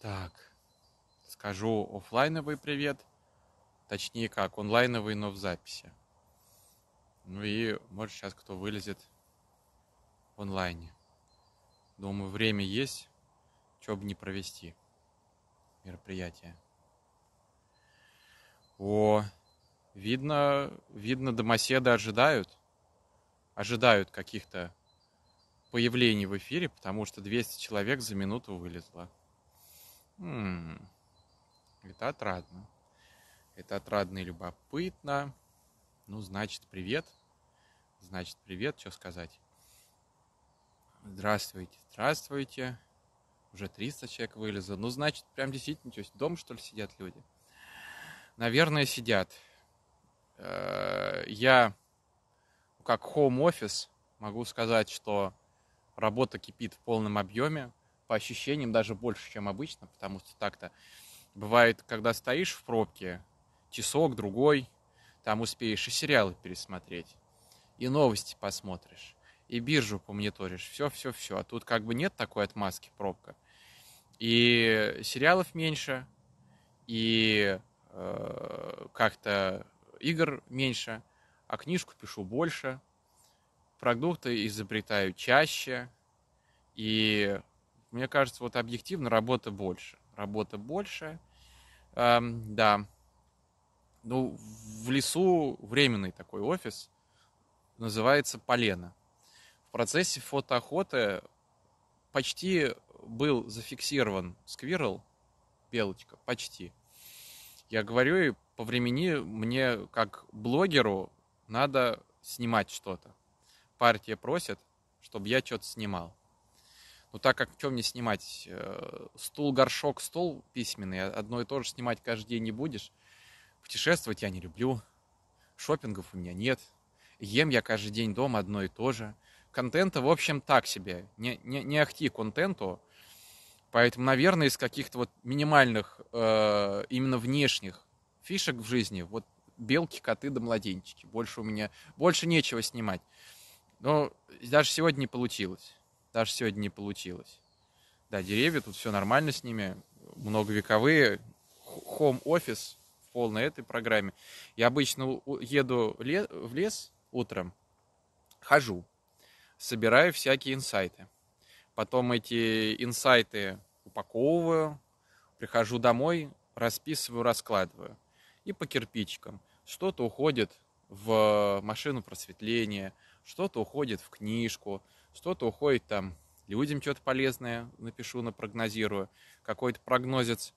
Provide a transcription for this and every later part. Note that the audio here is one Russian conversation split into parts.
Так, скажу офлайновый привет. Точнее как, онлайновый, но в записи. Ну и может сейчас кто вылезет в онлайне. Думаю, время есть, что бы не провести мероприятие. О, видно, видно, домоседы ожидают, ожидают каких-то появлений в эфире, потому что 200 человек за минуту вылезло это отрадно. Это отрадно и любопытно. Ну, значит, привет. Значит, привет, что сказать. Здравствуйте, здравствуйте. Уже 300 человек вылезло. Ну, значит, прям действительно, что есть дом, что ли, сидят люди? Наверное, сидят. Э, я, как home office, могу сказать, что работа кипит в полном объеме по ощущениям даже больше, чем обычно, потому что так-то бывает, когда стоишь в пробке, часок, другой, там успеешь и сериалы пересмотреть, и новости посмотришь, и биржу помониторишь, все-все-все. А тут как бы нет такой отмазки пробка. И сериалов меньше, и э, как-то игр меньше, а книжку пишу больше, продукты изобретаю чаще, и мне кажется, вот объективно работа больше. Работа больше. Эм, да. Ну, в лесу временный такой офис. Называется полено. В процессе фотоохоты почти был зафиксирован сквирл, белочка, почти. Я говорю, и по времени мне, как блогеру, надо снимать что-то. Партия просит, чтобы я что-то снимал. Ну, так как что мне снимать? Э, стул, горшок, стол письменный. А одно и то же снимать каждый день не будешь. Путешествовать я не люблю. Шопингов у меня нет. Ем я каждый день дома одно и то же. Контента, в общем, так себе. Не, не, не ахти контенту. Поэтому, наверное, из каких-то вот минимальных, э, именно внешних фишек в жизни, вот белки, коты да младенчики. Больше у меня, больше нечего снимать. Но даже сегодня не получилось. Даже сегодня не получилось. Да, деревья, тут все нормально с ними. Многовековые. Home офис в полной этой программе. Я обычно еду в лес утром, хожу, собираю всякие инсайты. Потом эти инсайты упаковываю, прихожу домой, расписываю, раскладываю. И по кирпичикам. Что-то уходит в машину просветления, что-то уходит в книжку, что-то уходит там людям что-то полезное напишу, напрогнозирую, какой-то прогнозец.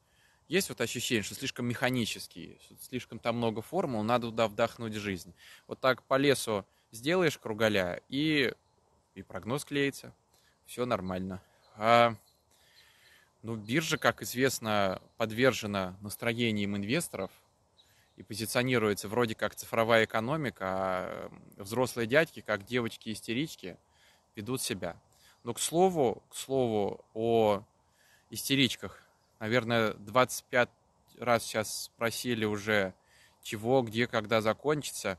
Есть вот ощущение, что слишком механический, что слишком там много формул, надо туда вдохнуть жизнь. Вот так по лесу сделаешь кругаля, и, и прогноз клеится, все нормально. А, ну, биржа, как известно, подвержена настроениям инвесторов и позиционируется вроде как цифровая экономика, а взрослые дядьки, как девочки-истерички – ведут себя. Но, к слову, к слову о истеричках. Наверное, 25 раз сейчас спросили уже, чего, где, когда закончится.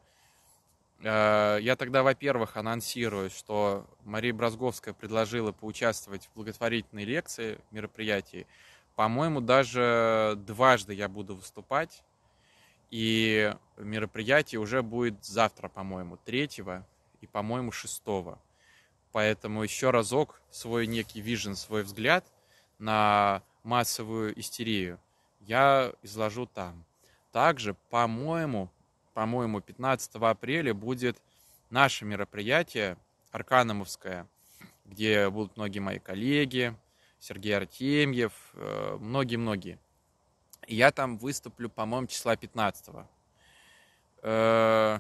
Э, я тогда, во-первых, анонсирую, что Мария Бразговская предложила поучаствовать в благотворительной лекции, мероприятии. По-моему, даже дважды я буду выступать. И мероприятие уже будет завтра, по-моему, третьего и, по-моему, шестого. Поэтому еще разок свой некий вижен, свой взгляд на массовую истерию я изложу там. Также, по-моему, по-моему, 15 апреля будет наше мероприятие Арканомовское, где будут многие мои коллеги, Сергей Артемьев, э, многие-многие. я там выступлю, по-моему, числа 15 э,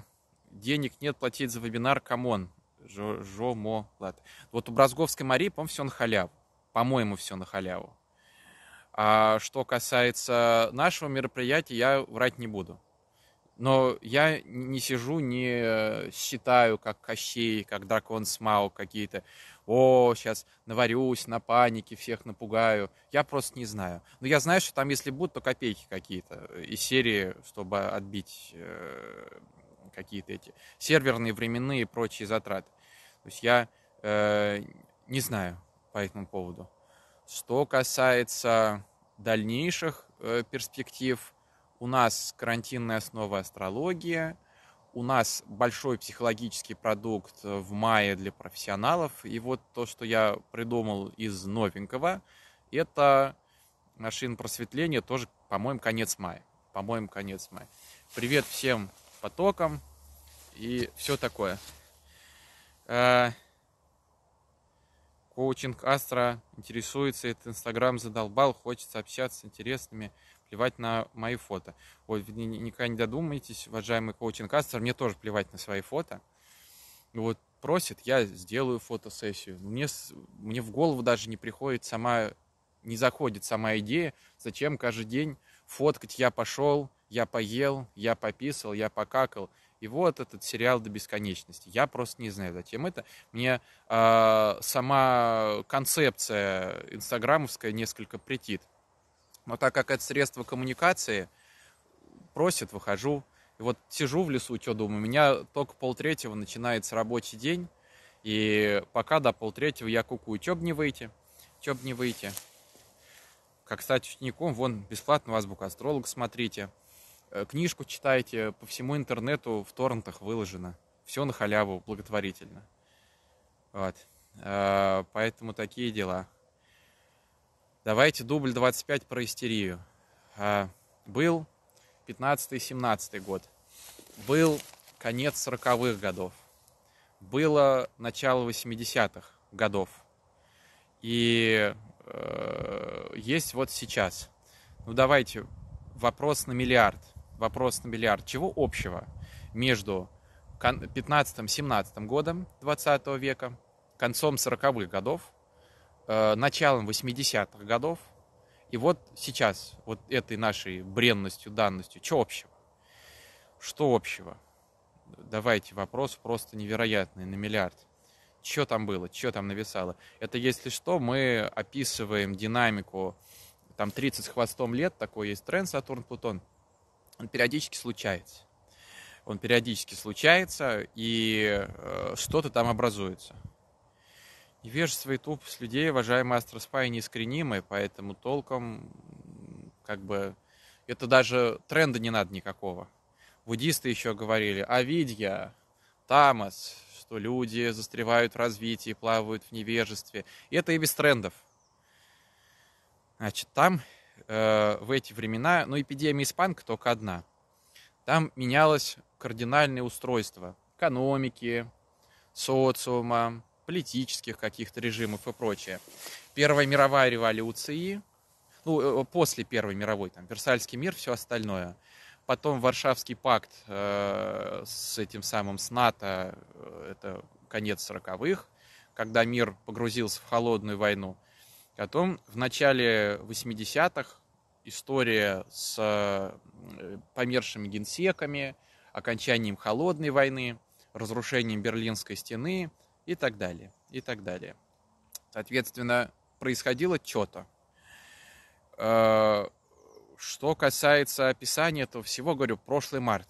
Денег нет платить за вебинар, камон. Жомо Лад. Вот у Бразговской Марии, по-моему, все на халяву. По-моему, все на халяву. А что касается нашего мероприятия, я врать не буду. Но я не сижу, не э, считаю, как Кощей, как Дракон Смау какие-то. О, сейчас наварюсь на панике, всех напугаю. Я просто не знаю. Но я знаю, что там, если будут, то копейки какие-то из серии, чтобы отбить э, какие-то эти серверные, временные и прочие затраты. То есть я э, не знаю по этому поводу. Что касается дальнейших э, перспектив, у нас карантинная основа астрология, у нас большой психологический продукт в мае для профессионалов. И вот то, что я придумал из новенького, это машин просветления тоже, по-моему, конец мая. По-моему, конец мая. Привет всем потоком и все такое. Э, коучинг Астра интересуется, этот Инстаграм задолбал, хочется общаться с интересными, плевать на мои фото. Вот вы никогда не додумайтесь, уважаемый коучинг Астра, мне тоже плевать на свои фото. Вот просит, я сделаю фотосессию. Мне, мне в голову даже не приходит сама, не заходит сама идея, зачем каждый день фоткать я пошел, я поел, я пописал, я покакал. И вот этот сериал до бесконечности. Я просто не знаю, зачем это. Мне э, сама концепция инстаграмовская несколько претит. Но так как это средство коммуникации, просят, выхожу. И вот сижу в лесу, что думаю, у меня только полтретьего начинается рабочий день. И пока до полтретьего я кукую. что б не выйти, что б не выйти. Как стать учеником, вон, бесплатно бесплатную азбуку астролога смотрите. Э, книжку читаете по всему интернету в торрентах выложено. Все на халяву, благотворительно. Вот. Э, поэтому такие дела. Давайте дубль 25 про истерию. Э, был 15-17 год. Был конец 40-х годов. Было начало 80-х годов. И э, есть вот сейчас. Ну давайте вопрос на миллиард вопрос на миллиард, чего общего между 15-17 годом 20 века, концом 40-х годов, э, началом 80-х годов, и вот сейчас, вот этой нашей бренностью, данностью, что общего? Что общего? Давайте вопрос просто невероятный на миллиард. Что там было, что там нависало? Это, если что, мы описываем динамику там 30 с хвостом лет, такой есть тренд Сатурн-Плутон – он периодически случается. Он периодически случается, и э, что-то там образуется. Невежество и тупость людей, уважаемые астроспаи, неискоренимы, поэтому толком как бы это даже тренда не надо никакого. Буддисты еще говорили, а видья, тамас, что люди застревают в развитии, плавают в невежестве. И это и без трендов. Значит, там Э, в эти времена, но эпидемия испанка только одна. Там менялось кардинальное устройство экономики, социума, политических каких-то режимов и прочее. Первая мировая революция, ну, э, после Первой мировой, там, Версальский мир, все остальное. Потом Варшавский пакт э, с этим самым, с НАТО, э, это конец 40-х, когда мир погрузился в холодную войну – о том в начале 80-х история с э, помершими генсеками, окончанием холодной войны, разрушением Берлинской стены и так далее, и так далее. Соответственно, происходило что-то. Э, что касается описания, то всего, говорю, прошлый март.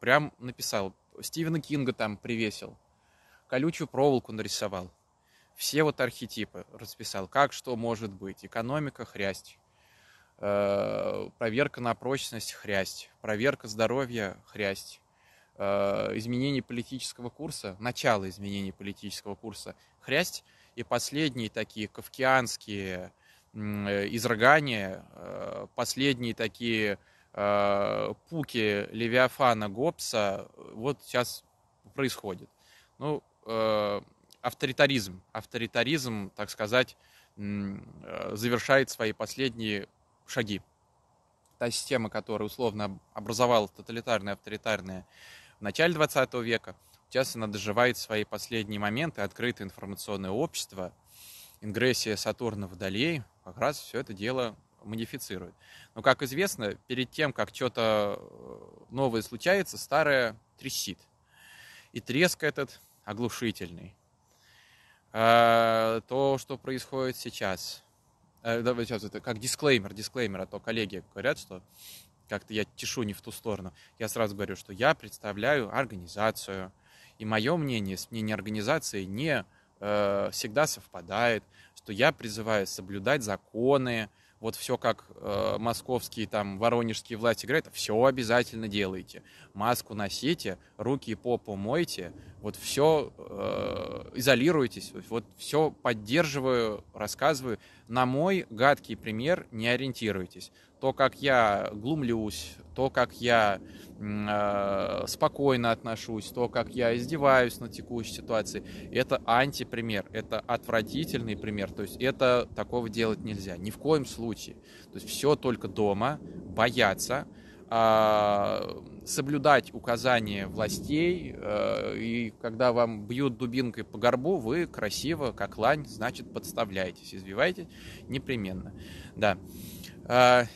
Прям написал. Стивена Кинга там привесил. Колючую проволоку нарисовал все вот архетипы расписал, как что может быть. Экономика – хрясть, э, проверка на прочность – хрясть, проверка здоровья – хрясть, э, изменение политического курса, начало изменения политического курса – хрясть, и последние такие кавкианские э, изрыгания, э, последние такие э, пуки Левиафана Гоббса вот сейчас происходит. Ну, авторитаризм. Авторитаризм, так сказать, э, завершает свои последние шаги. Та система, которая условно образовала тоталитарное, авторитарное в начале 20 века, сейчас она доживает свои последние моменты, открытое информационное общество, ингрессия Сатурна водолей, как раз все это дело модифицирует. Но, как известно, перед тем, как что-то э, новое случается, старое трещит. И треск этот оглушительный. Э, то, что происходит сейчас. Э, давай сейчас это как дисклеймер, дисклеймер, а то коллеги говорят, что как-то я чешу не в ту сторону. Я сразу говорю, что я представляю организацию, и мое мнение с мнением организации не э, всегда совпадает, что я призываю соблюдать законы, вот все как э, московские, там, воронежские власти говорят, все обязательно делайте, маску носите, руки и попу мойте, вот все э, изолируйтесь, вот все поддерживаю, рассказываю. На мой гадкий пример не ориентируйтесь. То, как я глумлюсь, то, как я э, спокойно отношусь, то, как я издеваюсь на текущей ситуации, это антипример, это отвратительный пример. То есть это такого делать нельзя, ни в коем случае. То есть все только дома, бояться. А, соблюдать указания властей, э, и когда вам бьют дубинкой по горбу, вы красиво, как лань, значит, подставляетесь, избиваетесь непременно. Да. Э,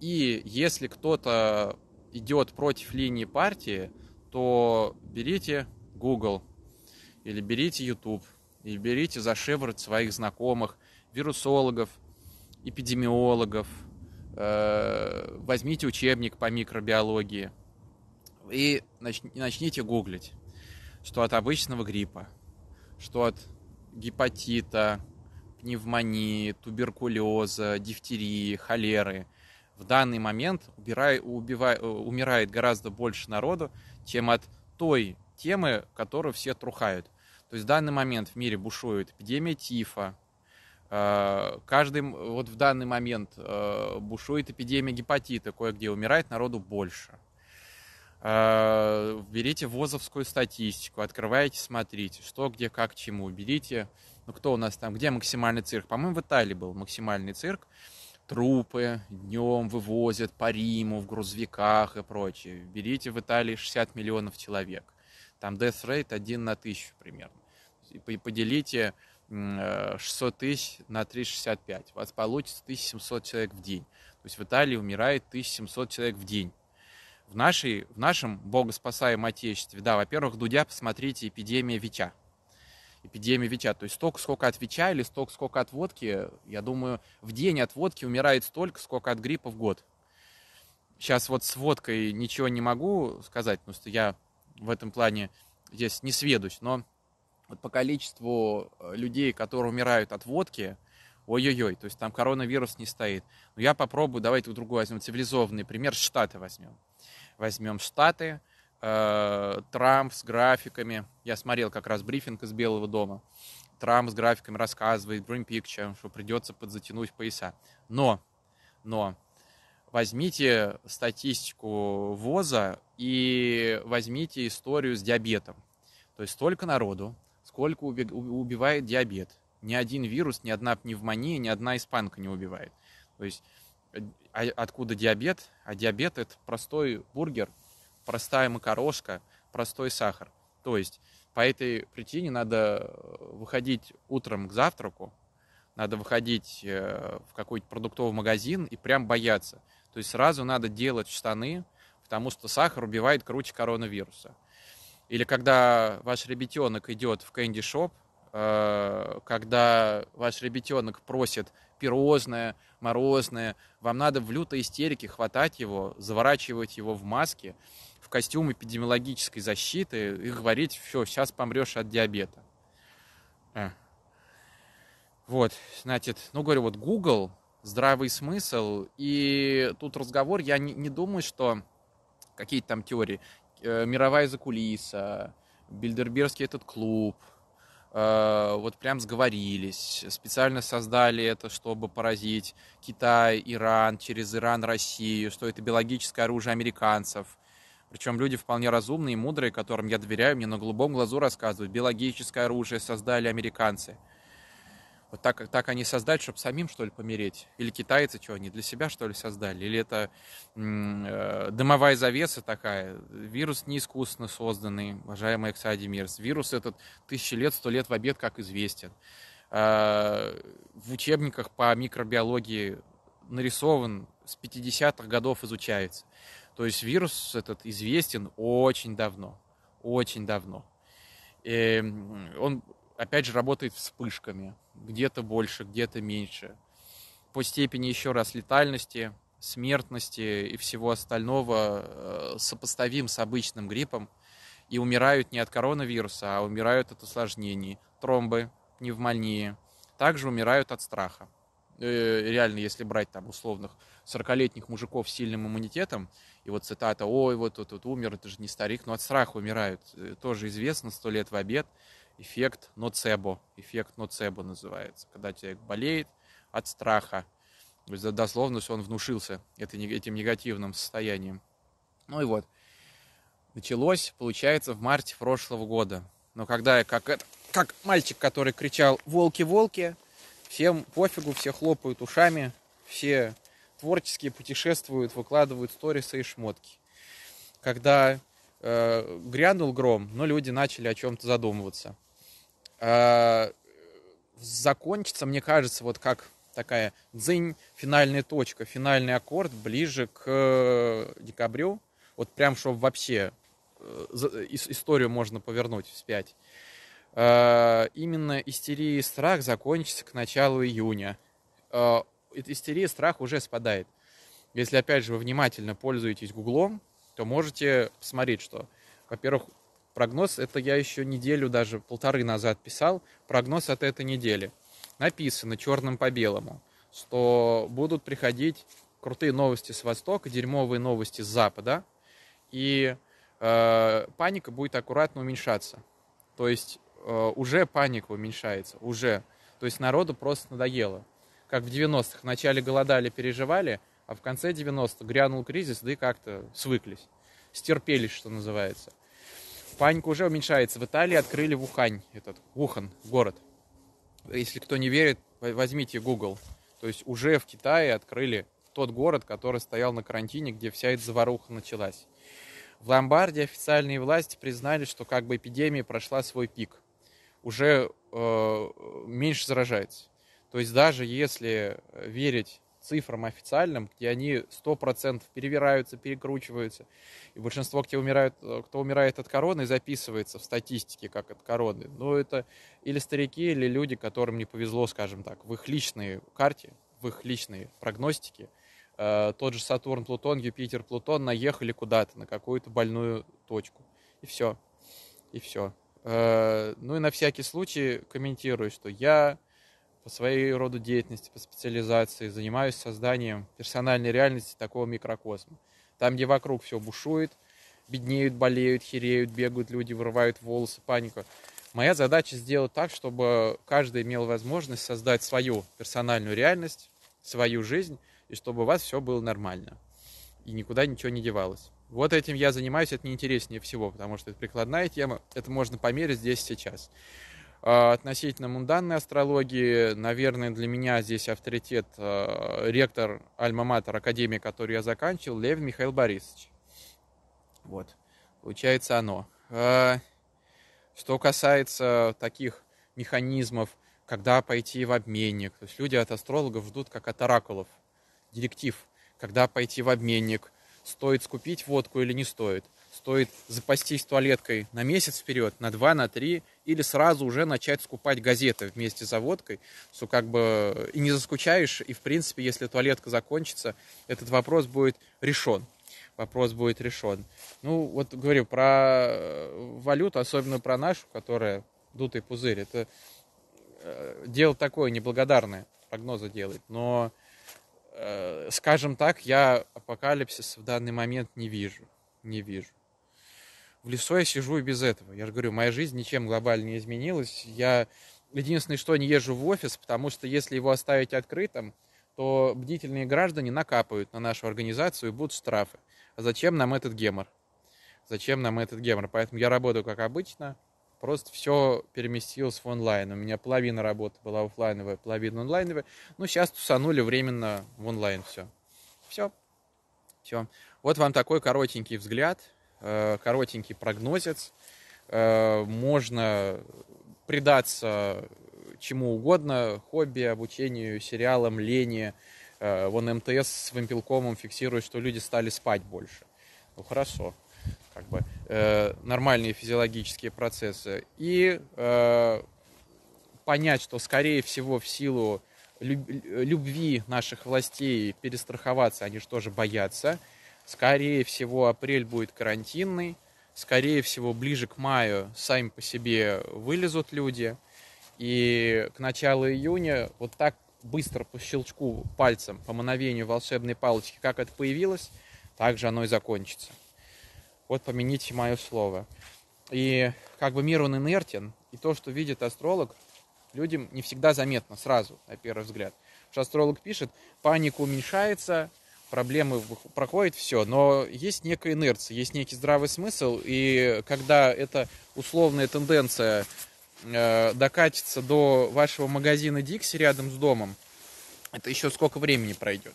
и если кто-то идет против линии партии, то берите Google или берите YouTube, и берите за шиворот своих знакомых, вирусологов, эпидемиологов, э, возьмите учебник по микробиологии – и начните гуглить, что от обычного гриппа, что от гепатита, пневмонии, туберкулеза, дифтерии, холеры в данный момент убирай, убивай, э, умирает гораздо больше народу, чем от той темы, которую все трухают. То есть в данный момент в мире бушует эпидемия тифа, э, каждый вот в данный момент э, бушует эпидемия гепатита, кое-где умирает народу больше – Э, берите ВОЗовскую статистику, открываете, смотрите, что, где, как, чему. Берите, ну кто у нас там, где максимальный цирк? По-моему, в Италии был максимальный цирк. Трупы днем вывозят по Риму в грузовиках и прочее. Берите в Италии 60 миллионов человек. Там death rate 1 на 1000 примерно. И поделите 600 э, тысяч на 365. У вас получится 1700 человек в день. То есть в Италии умирает 1700 человек в день в, нашей, в нашем богоспасаемом Отечестве. Да, во-первых, Дудя, посмотрите, эпидемия ВИЧа. Эпидемия ВИЧа. То есть столько, сколько от ВИЧа или столько, сколько от водки, я думаю, в день от водки умирает столько, сколько от гриппа в год. Сейчас вот с водкой ничего не могу сказать, потому что я в этом плане здесь не сведусь, но вот по количеству э, людей, которые умирают от водки, ой-ой-ой, то есть там коронавирус не стоит. Но ну, я попробую, давайте другой возьмем, цивилизованный пример, Штаты возьмем. Возьмем Штаты, э, Трамп с графиками, я смотрел как раз брифинг из Белого дома, Трамп с графиками рассказывает, Green Picture, что придется подзатянуть пояса. Но, но, возьмите статистику ВОЗа и возьмите историю с диабетом. То есть столько народу, сколько убивает диабет – ни один вирус, ни одна пневмония, ни одна испанка не убивает. То есть а, а откуда диабет? А диабет это простой бургер, простая макарошка, простой сахар. То есть по этой причине надо э, выходить утром к завтраку, надо выходить э, в какой-то продуктовый магазин и прям бояться. То есть сразу надо делать штаны, потому что сахар убивает круче коронавируса. Или когда ваш ребятенок идет в кэнди-шоп, Э, когда ваш ребятенок просит пирожное, морозное, вам надо в лютой истерике хватать его, заворачивать его в маски, в костюм эпидемиологической защиты и говорить, все, сейчас помрешь от диабета. Э. Вот, значит, ну, говорю, вот Google, здравый смысл, и тут разговор, я не, не думаю, что какие-то там теории, э, мировая закулиса, Бильдербергский этот клуб – Э, вот прям сговорились, специально создали это, чтобы поразить Китай, Иран, через Иран Россию, что это биологическое оружие американцев. Причем люди вполне разумные и мудрые, которым я доверяю, мне на голубом глазу рассказывают, биологическое оружие создали американцы – вот так, так они создали, чтобы самим, что ли, помереть? Или китайцы, что они для себя, что ли, создали? Или это э, дымовая завеса такая? Вирус не искусственно созданный, уважаемый Эксадимирс. Вирус этот тысячи лет, сто лет в обед, как известен. Э, в учебниках по микробиологии нарисован, с 50-х годов изучается. То есть вирус этот известен очень давно, очень давно. И эм, он опять же, работает вспышками. Где-то больше, где-то меньше. По степени, еще раз, летальности, смертности и всего остального э, сопоставим с обычным гриппом. И умирают не от коронавируса, а умирают от усложнений. Тромбы, пневмонии. Также умирают от страха. Э, реально, если брать там условных 40-летних мужиков с сильным иммунитетом, и вот цитата «Ой, вот тут вот, вот, умер, это же не старик», но от страха умирают. Э, тоже известно, сто лет в обед эффект ноцебо. Эффект ноцебо называется, когда человек болеет от страха. То есть дословно он внушился этим негативным состоянием. Ну и вот. Началось, получается, в марте прошлого года. Но когда я как, это, как мальчик, который кричал «Волки, волки!», всем пофигу, все хлопают ушами, все творческие путешествуют, выкладывают сторисы и шмотки. Когда э, грянул гром, но ну, люди начали о чем-то задумываться. Э, закончится, мне кажется, вот как такая дзынь, финальная точка, финальный аккорд ближе к э, декабрю. Вот прям, чтобы вообще э, историю можно повернуть вспять. Именно истерия и страх закончится к началу июня. Истерия и страх уже спадает. Если, опять же, вы внимательно пользуетесь Гуглом, то можете посмотреть, что, во-первых, Прогноз это я еще неделю, даже полторы назад писал. Прогноз от этой недели. Написано черным по белому, что будут приходить крутые новости с востока, дерьмовые новости с запада. И э, паника будет аккуратно уменьшаться. То есть э, уже паника уменьшается, уже. То есть народу просто надоело. Как в 90-х, вначале голодали, переживали, а в конце 90-х грянул кризис, да и как-то свыклись. Стерпелись, что называется. Паника уже уменьшается. В Италии открыли Вухань, этот Ухан, город. Если кто не верит, возьмите Google. То есть уже в Китае открыли тот город, который стоял на карантине, где вся эта заваруха началась. В Ломбардии официальные власти признали, что как бы эпидемия прошла свой пик. Уже э, меньше заражается. То есть даже если э, верить цифрам официальным, где они 100% перевираются, перекручиваются. И большинство, кто умирает, э, кто умирает от короны, записывается в статистике как от короны. Но это или старики, или люди, которым не повезло, скажем так, в их личной карте, в их личной прогностике. Э, тот же Сатурн, Плутон, Юпитер, Плутон наехали куда-то, на какую-то больную точку. И все. И все. Э, ну и на всякий случай комментирую, что я по своей роду деятельности, по специализации занимаюсь созданием персональной реальности такого микрокосма. Там, где вокруг все бушует, беднеют, болеют, хереют, бегают люди, вырывают волосы, паника. Моя задача сделать так, чтобы каждый имел возможность создать свою персональную реальность, свою жизнь, и чтобы у вас все было нормально. И никуда ничего не девалось. Вот этим я занимаюсь, это не интереснее всего, потому что это прикладная тема, это можно померить здесь сейчас. А, относительно мунданной астрологии, наверное, для меня здесь авторитет а, ректор Альма-Матер Академии, которую я заканчивал, Лев Михаил Борисович. Вот, получается оно. А, что касается таких механизмов, когда пойти в обменник, то есть люди от астрологов ждут как от оракулов, директив, когда пойти в обменник, стоит скупить водку или не стоит – стоит запастись туалеткой на месяц вперед, на два, на три, или сразу уже начать скупать газеты вместе с заводкой, что как бы э, и не заскучаешь, и в принципе, если туалетка закончится, этот вопрос будет решен. Вопрос будет решен. Ну, вот говорю про э, валюту, особенно про нашу, которая дутый пузырь. Это э, дело такое неблагодарное, прогнозы делать. Но, скажем так, я апокалипсис в данный момент не вижу. Не вижу. В лесу я сижу и без этого. Я же говорю, моя жизнь ничем глобально не изменилась. Я единственное, что не езжу в офис, потому что если его оставить открытым, то бдительные граждане накапают на нашу организацию и будут штрафы. А зачем нам этот гемор? Зачем нам этот гемор? Поэтому я работаю как обычно, просто все переместилось в онлайн. У меня половина работы была офлайновая, половина онлайновая. Ну, сейчас тусанули временно в онлайн все. Все. Все. Вот вам такой коротенький взгляд – Э, коротенький прогнозец. Э, можно предаться чему угодно, хобби, обучению, сериалам, лени. Э, вон МТС с Вампилкомом фиксирует, что люди стали спать больше. Ну хорошо, как бы э, нормальные физиологические процессы. И э, понять, что скорее всего в силу любви наших властей перестраховаться, они же тоже боятся – Скорее всего, апрель будет карантинный. Скорее всего, ближе к маю сами по себе вылезут люди. И к началу июня вот так быстро по щелчку пальцем, по мановению волшебной палочки, как это появилось, так же оно и закончится. Вот помяните мое слово. И как бы мир он инертен, и то, что видит астролог, людям не всегда заметно сразу, на первый взгляд. Потому что астролог пишет, паника уменьшается, проблемы проходит все, но есть некая инерция, есть некий здравый смысл, и когда эта условная тенденция э, докатится до вашего магазина Дикси рядом с домом, это еще сколько времени пройдет.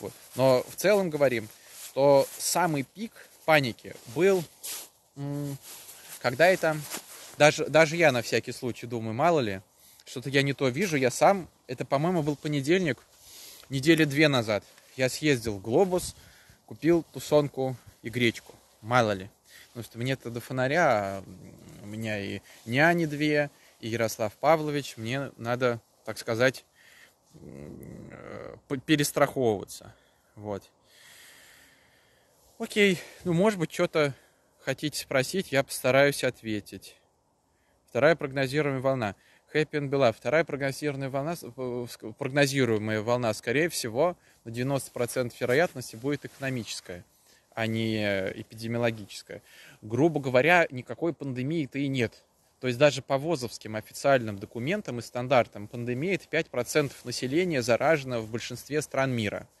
Вот. Но в целом говорим, что самый пик паники был, когда это, даже, даже я на всякий случай думаю, мало ли, что-то я не то вижу, я сам, это, по-моему, был понедельник, недели две назад – я съездил в Глобус, купил тусонку и гречку. Мало ли. Потому что мне-то до фонаря, а у меня и няни две, и Ярослав Павлович, мне надо, так сказать, э, перестраховываться. Вот. Окей, ну, может быть, что-то хотите спросить, я постараюсь ответить. Вторая прогнозируемая волна. Хэппин была вторая прогнозируемая волна, э, э, прогнозируемая волна, скорее всего, на 90% вероятности будет экономическая, а не э, эпидемиологическая. Грубо говоря, никакой пандемии-то и нет. То есть даже по ВОЗовским официальным документам и стандартам пандемия – это 5% населения заражено в большинстве стран мира –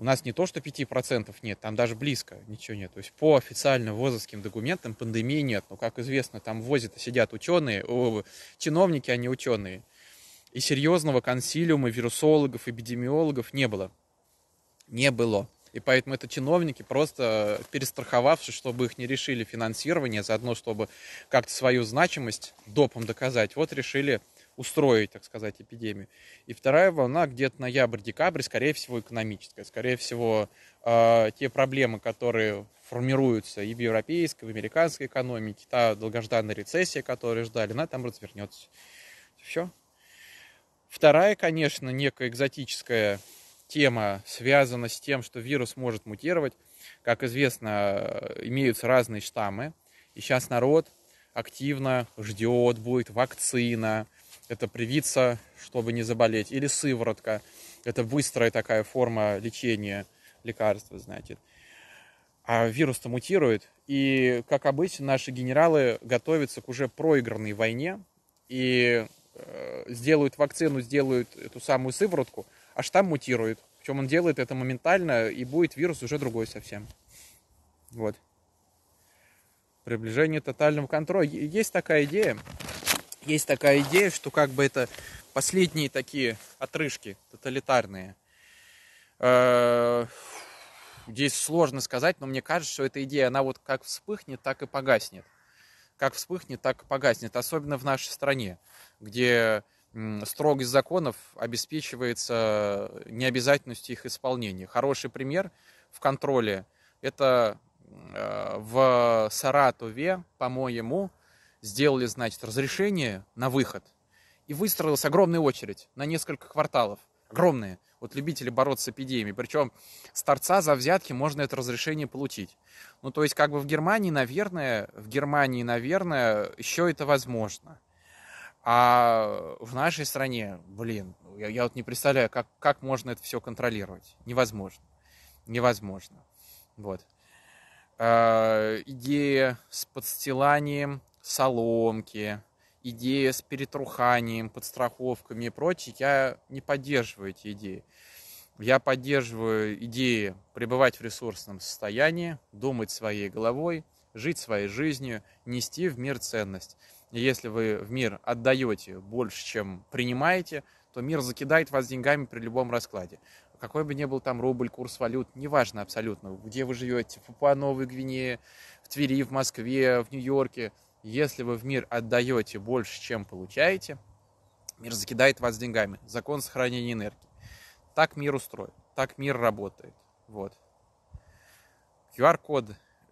у нас не то, что 5% нет, там даже близко ничего нет. То есть по официальным возовским документам пандемии нет. Но, как известно, там в возе сидят ученые, о, чиновники, а не ученые. И серьезного консилиума вирусологов, эпидемиологов не было. Не было. И поэтому это чиновники, просто э, перестраховавшись, чтобы их не решили финансирование, заодно, чтобы как-то свою значимость допом доказать, вот решили устроить, так сказать, эпидемию. И вторая волна где-то ноябрь-декабрь, скорее всего, экономическая. Скорее всего, а, те проблемы, которые формируются и в европейской, и в американской экономике, та долгожданная рецессия, которую ждали, она там развернется. Все. Вторая, конечно, некая экзотическая тема связана с тем, что вирус может мутировать. Как известно, имеются разные штаммы. И сейчас народ активно ждет, будет вакцина, это привиться, чтобы не заболеть, или сыворотка, это быстрая такая форма лечения лекарства, знаете. А вирус-то мутирует, и, как обычно, наши генералы готовятся к уже проигранной войне, и э, сделают вакцину, сделают эту самую сыворотку, а штамм мутирует. Причем он делает это моментально, и будет вирус уже другой совсем. Вот. Приближение тотального контроля. Есть такая идея есть такая идея, что как бы это последние такие отрыжки тоталитарные. Э, здесь сложно сказать, но мне кажется, что эта идея, она вот как вспыхнет, так и погаснет. Как вспыхнет, так и погаснет. Особенно в нашей стране, где строгость законов обеспечивается э, необязательностью их исполнения. Хороший пример в контроле – это э, в Саратове, по-моему, сделали, значит, разрешение на выход. И выстроилась огромная очередь на несколько кварталов. Огромные. Вот любители бороться с эпидемией. Причем с торца за взятки можно это разрешение получить. Ну, то есть, как бы в Германии, наверное, в Германии, наверное, еще это возможно. А в нашей стране, блин, ну, я, я вот не представляю, как, как можно это все контролировать. Невозможно. Невозможно. Вот. Э, идея с подстиланием соломки, идея с перетруханием, подстраховками и прочее, я не поддерживаю эти идеи. Я поддерживаю идеи пребывать в ресурсном состоянии, думать своей головой, жить своей жизнью, нести в мир ценность. И если вы в мир отдаете больше, чем принимаете, то мир закидает вас деньгами при любом раскладе. Какой бы ни был там рубль, курс валют, неважно абсолютно, где вы живете, в Папуа-Новой Гвинее, в Твери, в Москве, в Нью-Йорке – если вы в мир отдаете больше, чем получаете, мир закидает вас деньгами. Закон сохранения энергии. Так мир устроен, так мир работает. Вот. qr код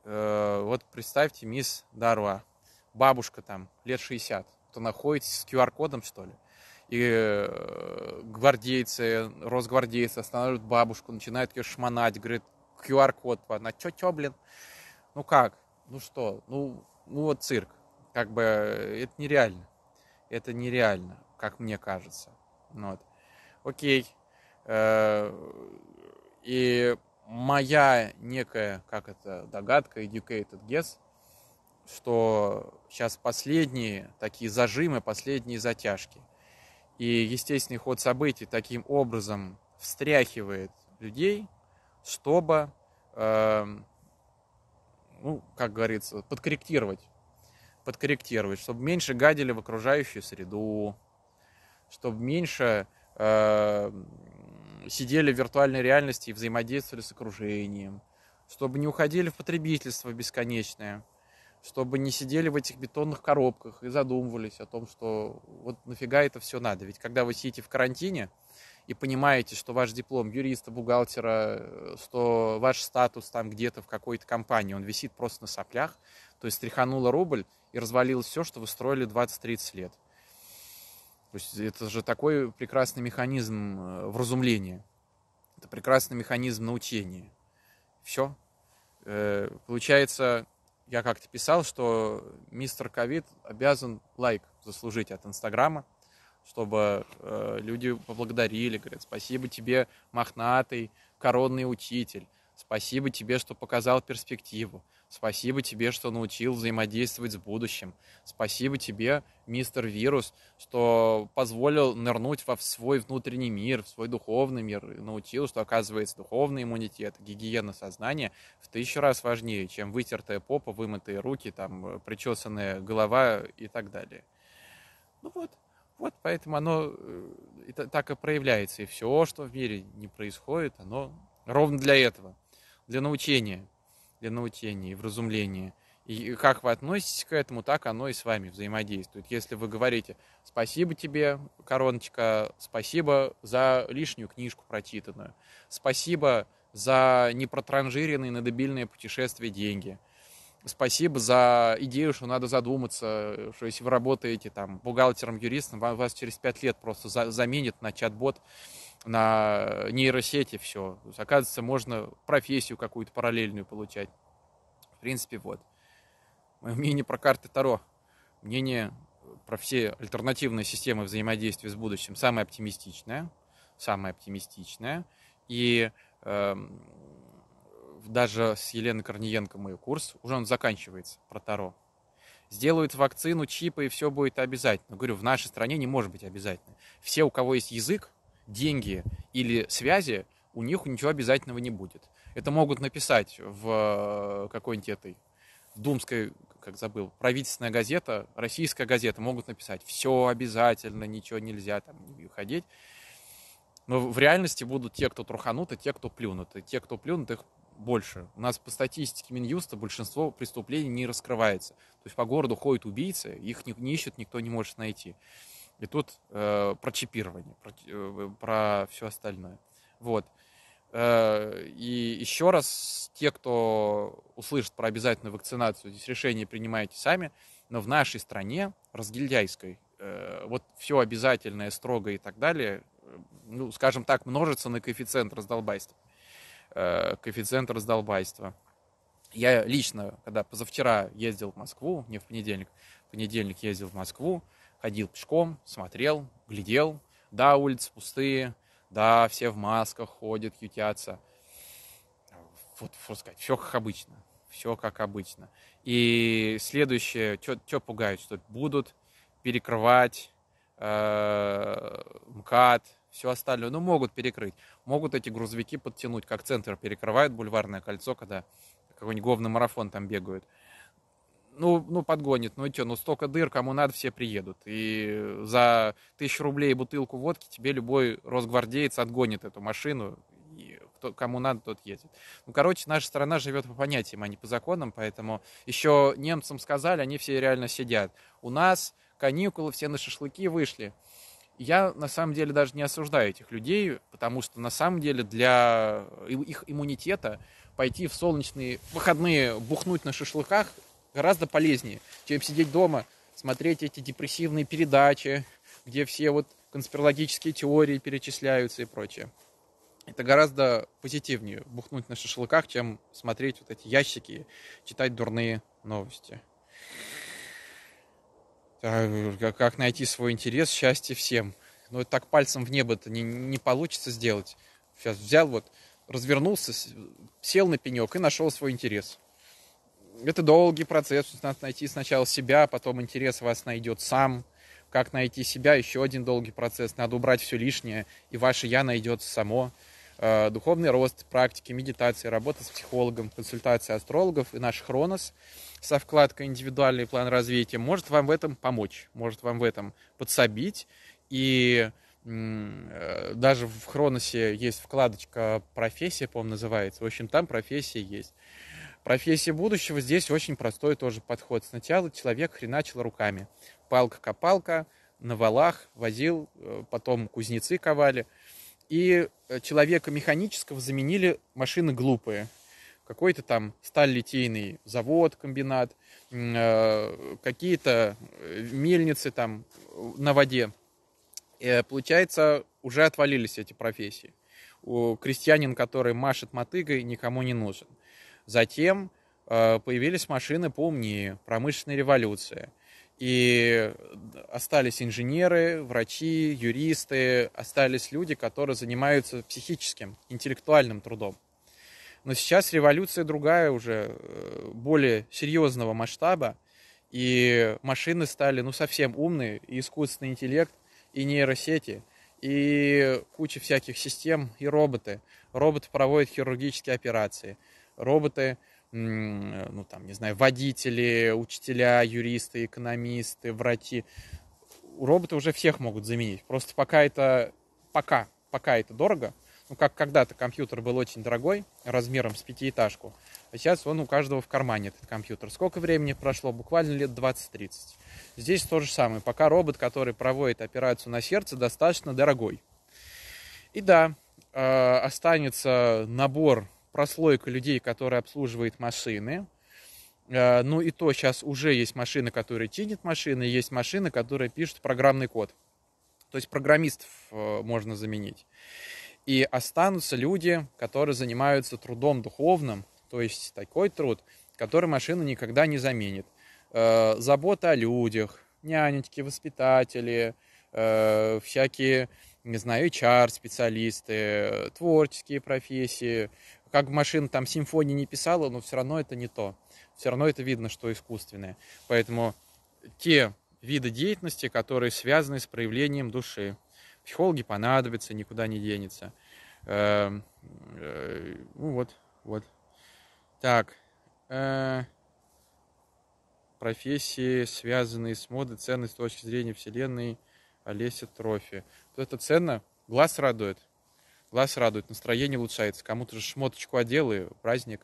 э, вот представьте, мисс Дарва, бабушка там, лет 60. То находитесь с QR-кодом, что ли? и э, гвардейцы, росгвардейцы останавливают бабушку, начинают ее шмонать, говорит, QR-код, она, чё, чё, блин? Ну как? Ну что? Ну, ну вот цирк как бы э, это нереально. Это нереально, как мне кажется. Ну вот. Окей. Э, и моя некая, как это, догадка, educated guess, что сейчас последние такие зажимы, последние затяжки. И естественный ход событий таким образом встряхивает людей, чтобы, э, ну, как говорится, подкорректировать подкорректировать, чтобы меньше гадили в окружающую среду, чтобы меньше э, сидели в виртуальной реальности и взаимодействовали с окружением, чтобы не уходили в потребительство бесконечное, чтобы не сидели в этих бетонных коробках и задумывались о том, что вот нафига это все надо. Ведь когда вы сидите в карантине и понимаете, что ваш диплом юриста, бухгалтера, э, что ваш статус там где-то в какой-то компании, он висит просто на соплях, то есть тряханула рубль и развалилось все, что вы строили 20-30 лет. То есть это же такой прекрасный механизм э, вразумления. Это прекрасный механизм научения. Все. Э, получается, я как-то писал, что мистер Ковид обязан лайк заслужить от Инстаграма, чтобы э, люди поблагодарили, говорят, спасибо тебе, мохнатый, коронный учитель, Спасибо тебе, что показал перспективу. Спасибо тебе, что научил взаимодействовать с будущим. Спасибо тебе, мистер Вирус, что позволил нырнуть во свой внутренний мир, в свой духовный мир. И научил, что, оказывается, духовный иммунитет, гигиена сознания в тысячу раз важнее, чем вытертая попа, вымытые руки, там, э, причесанная голова и так далее. Ну вот, вот поэтому оно э, так и проявляется. И все, что в мире не происходит, оно ровно для этого для научения, для научения и вразумления. И как вы относитесь к этому, так оно и с вами взаимодействует. Если вы говорите «Спасибо тебе, короночка», «Спасибо за лишнюю книжку прочитанную», «Спасибо за непротранжиренные на дебильные путешествие деньги», спасибо за идею, что надо задуматься, что если вы работаете там бухгалтером-юристом, вас через пять лет просто заменит на чат-бот на нейросети все. Оказывается, можно профессию какую-то параллельную получать. В принципе, вот. Мое мнение про карты Таро. Мнение про все альтернативные системы взаимодействия с будущим самое оптимистичное. Самое оптимистичное. И э, даже с Еленой Корниенко мой курс, уже он заканчивается про Таро. Сделают вакцину, чипы, и все будет обязательно. Говорю, в нашей стране не может быть обязательно. Все, у кого есть язык, деньги или связи, у них ничего обязательного не будет. Это могут написать в э, какой-нибудь этой думской, как забыл, правительственная газета, российская газета, могут написать все обязательно, ничего нельзя, там не уходить. Но в реальности будут те, кто труханут, и те, кто плюнут. И те, кто плюнут, их больше. У нас по статистике Минюста большинство преступлений не раскрывается. То есть по городу ходят убийцы, их не, не ищут, никто не может найти. И тут э, про чипирование, про, э, про все остальное. Вот. Э, и еще раз, те, кто услышит про обязательную вакцинацию, здесь решение принимаете сами, но в нашей стране, разгильдяйской, э, вот все обязательное, строгое и так далее, э, ну, скажем так, множится на коэффициент раздолбайства. Э, коэффициент раздолбайства. Я лично, когда позавчера ездил в Москву, не в понедельник, в понедельник ездил в Москву, ходил пешком, смотрел, глядел. Да, улицы пустые, да, все в масках ходят, ютятся. Вот, можно сказать, все как обычно. Все как обычно. И следующее, что пугают, что будут перекрывать э, МКАД, все остальное. Ну, могут перекрыть. Могут эти грузовики подтянуть, как центр перекрывает бульварное кольцо, когда какой-нибудь говный марафон там бегают. Э, ну, ну подгонит, ну и что, ну столько дыр, кому надо, все приедут. И за тысячу рублей бутылку водки тебе любой росгвардеец отгонит эту машину, и кто, кому надо, тот едет. Ну, короче, наша страна живет по понятиям, а не по законам, поэтому еще немцам сказали, они все реально сидят. У нас каникулы, все на шашлыки вышли. Я на самом деле даже не осуждаю этих людей, потому что на самом деле для их иммунитета пойти в солнечные выходные бухнуть на шашлыках гораздо полезнее, чем сидеть дома, смотреть эти депрессивные передачи, где все вот конспирологические теории перечисляются и прочее. Это гораздо позитивнее бухнуть на шашлыках, чем смотреть вот эти ящики, читать дурные новости. Как найти свой интерес, счастье всем. Но так пальцем в небо то не, не получится сделать. Сейчас взял вот, развернулся, сел на пенек и нашел свой интерес это долгий процесс, надо найти сначала себя, а потом интерес вас найдет сам. Как найти себя, еще один долгий процесс, надо убрать все лишнее, и ваше «я» найдется само. Э, духовный рост, практики, медитации, работа с психологом, консультации астрологов и наш Хронос со вкладкой «Индивидуальный план развития» может вам в этом помочь, может вам в этом подсобить. И э, даже в Хроносе есть вкладочка «Профессия», по-моему, называется. В общем, там профессия есть. Профессия будущего здесь очень простой тоже подход. Сначала человек хреначил руками. Палка-копалка, на валах возил, э, потом кузнецы ковали. И э, человека механического заменили машины глупые. Какой-то там сталь-литейный завод, комбинат, э, какие-то мельницы там на воде. И получается, уже отвалились эти профессии. У крестьянин, который машет мотыгой, никому не нужен. Затем э, появились машины поумнее, промышленной революции. И остались инженеры, врачи, юристы, остались люди, которые занимаются психическим, интеллектуальным трудом. Но сейчас революция другая уже, э, более серьезного масштаба, и машины стали ну совсем умные, и искусственный интеллект, и нейросети, и куча всяких систем, и роботы. Роботы проводят хирургические операции – роботы, ну там, не знаю, водители, учителя, юристы, экономисты, врачи. Роботы уже всех могут заменить. Просто пока это, пока, пока это дорого. Ну, как когда-то компьютер был очень дорогой, размером с пятиэтажку. А сейчас он у каждого в кармане, этот компьютер. Сколько времени прошло? Буквально лет 20-30. Здесь то же самое. Пока робот, который проводит операцию на сердце, достаточно дорогой. И да, э, останется набор прослойка людей, которая обслуживает машины. Э, ну и то, сейчас уже есть машины, которые чинят машины, есть машины, которые пишут программный код. То есть программистов э, можно заменить. И останутся люди, которые занимаются трудом духовным, то есть такой труд, который машина никогда не заменит. Э, забота о людях, нянечки, воспитатели, всякие, не знаю, HR-специалисты, творческие профессии, как машина там симфонии не писала, но все равно это не то. Все равно это видно, что искусственное. Поэтому те виды деятельности, которые связаны с проявлением души. Психологи понадобятся, никуда не денется. Эм, э, ну вот, вот. Так. Э, профессии, связанные с модой, ценность с точки зрения Вселенной, Олеся Трофи. Вот это ценно, глаз радует глаз радует, настроение улучшается, кому-то же шмоточку одел и праздник.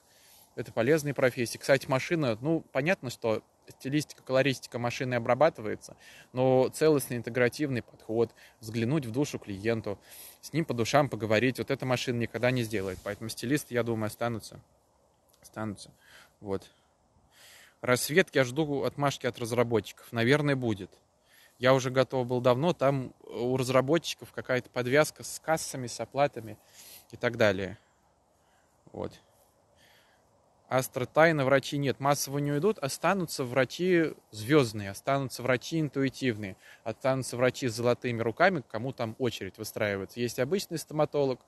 Это полезные профессии. Кстати, машина, ну, понятно, что стилистика, колористика машины обрабатывается, но целостный интегративный подход, взглянуть в душу клиенту, с ним по душам поговорить, вот эта машина никогда не сделает. Поэтому стилисты, я думаю, останутся. Останутся. Вот. Рассвет я жду отмашки от разработчиков. Наверное, будет я уже готов был давно, там э, у разработчиков какая-то подвязка с кассами, с оплатами и так далее. Вот. Астротайна врачи нет, массово не уйдут, останутся врачи звездные, останутся врачи интуитивные, останутся врачи с золотыми руками, кому там очередь выстраивается. Есть обычный стоматолог,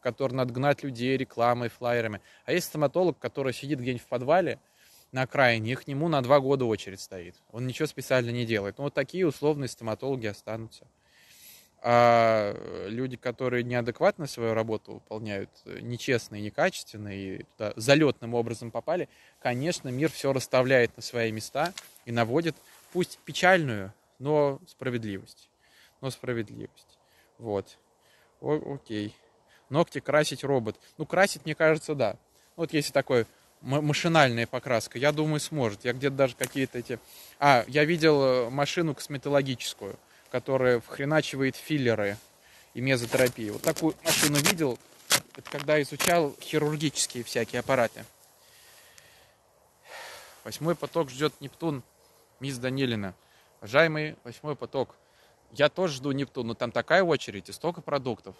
который надо гнать людей рекламой, флайерами, а есть стоматолог, который сидит где-нибудь в подвале – на окраине, и к нему на два года очередь стоит. Он ничего специально не делает. Ну, вот такие условные стоматологи останутся. А э, люди, которые неадекватно свою работу выполняют, э, нечестные, некачественные, и туда залетным образом попали, конечно, мир все расставляет на свои места и наводит, пусть печальную, но справедливость. Но справедливость. Вот. О окей. Ногти красить робот. Ну, красить, мне кажется, да. Ну, вот если такой машинальная покраска, я думаю, сможет. Я где-то даже какие-то эти... А, я видел э, машину косметологическую, которая вхреначивает филлеры и мезотерапию. Вот такую машину видел, это когда изучал хирургические всякие аппараты. Восьмой поток ждет Нептун, мисс Данилина. Уважаемый восьмой поток, я тоже жду Нептун, но там такая очередь и столько продуктов.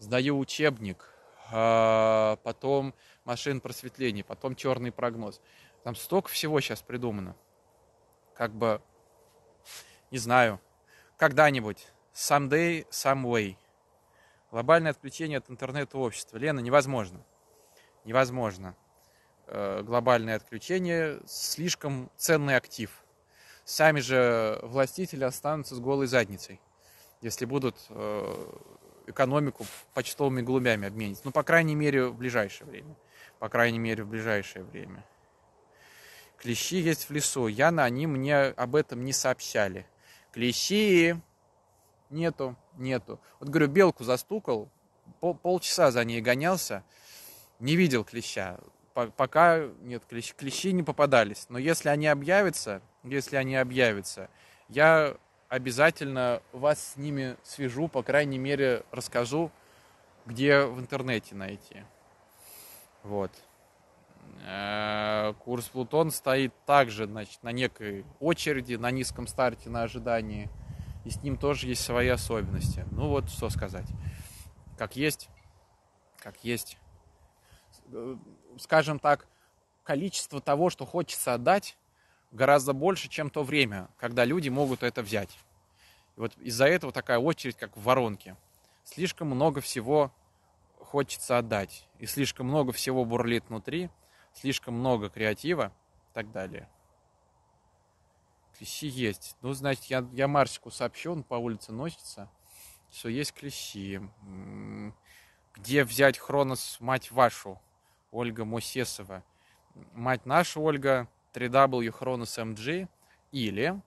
Сдаю учебник, а потом машин просветлений, потом черный прогноз. Там столько всего сейчас придумано. Как бы, не знаю, когда-нибудь, someday, some way. Глобальное отключение от интернета общества. Лена, невозможно. Невозможно. Э, глобальное отключение слишком ценный актив. Сами же властители останутся с голой задницей, если будут э, экономику почтовыми голубями обменить. Ну, по крайней мере, в ближайшее время. По крайней мере, в ближайшее время. Клещи есть в лесу. я на они мне об этом не сообщали. Клещи нету, нету. Вот говорю, белку застукал, пол, полчаса за ней гонялся, не видел клеща. По, пока нет, клещ, клещи не попадались. Но если они объявятся, если они объявятся, я обязательно вас с ними свяжу, по крайней мере, расскажу, где в интернете найти. Вот. Э, курс Плутон стоит также значит, на некой очереди, на низком старте, на ожидании. И с ним тоже есть свои особенности. Ну вот, что сказать. Как есть, как есть. Скажем так, количество того, что хочется отдать, гораздо больше, чем то время, когда люди могут это взять. И вот из-за этого такая очередь, как в воронке. Слишком много всего хочется отдать. И слишком много всего бурлит внутри, слишком много креатива и так далее. Клещи есть. Ну, значит, я, я Марсику сообщу, он по улице носится, что есть клещи. М-м-м. Где взять Хронос, мать вашу? Ольга Мусесова. Мать наша Ольга, 3W Хронос MG. Эм Или,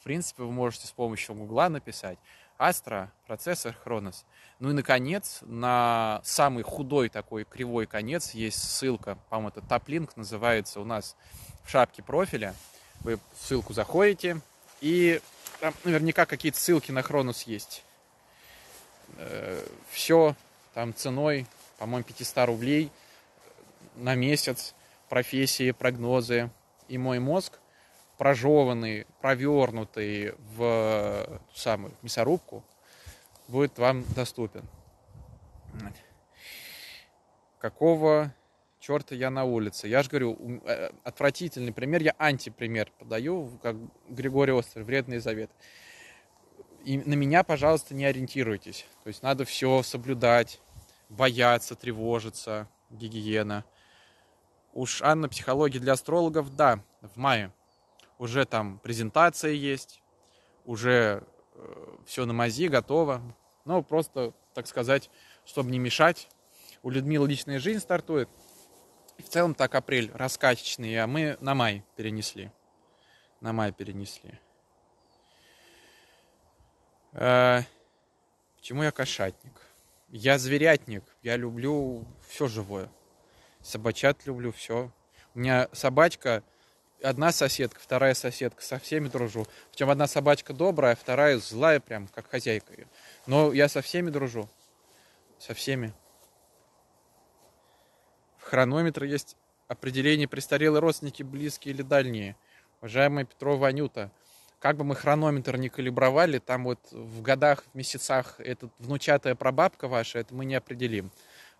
в принципе, вы можете с помощью Гугла написать Астра, процессор Хронос. Ну и, наконец, на самый худой такой кривой конец есть ссылка, по-моему, это топлинк называется у нас в шапке профиля. Вы ссылку заходите, и там наверняка какие-то ссылки на Хронос есть. Э, Все там ценой, по-моему, 500 рублей на месяц, профессии, прогнозы и мой мозг прожеванный, провернутый в э, ту самую мясорубку, будет вам доступен. Какого черта я на улице? Я же говорю, э, отвратительный пример, я антипример подаю, как Григорий Остер вредный завет. И на меня, пожалуйста, не ориентируйтесь. То есть надо все соблюдать, бояться, тревожиться, гигиена. Уж Анна психология для астрологов, да, в мае уже там презентация есть, уже э, все на мази готово. Но ну, просто, так сказать, чтобы не мешать. У Людмилы личная жизнь стартует. в целом так апрель раскачечный, а мы на май перенесли. На май перенесли. Э, почему я кошатник? Я зверятник. Я люблю все живое. Собачат люблю все. У меня собачка одна соседка, вторая соседка, со всеми дружу. Причем одна собачка добрая, вторая злая, прям как хозяйка ее. Но я со всеми дружу. Со всеми. В хронометре есть определение престарелые родственники, близкие или дальние. Уважаемая Петрова Анюта, как бы мы хронометр не калибровали, там вот в годах, в месяцах, этот внучатая прабабка ваша, это мы не определим.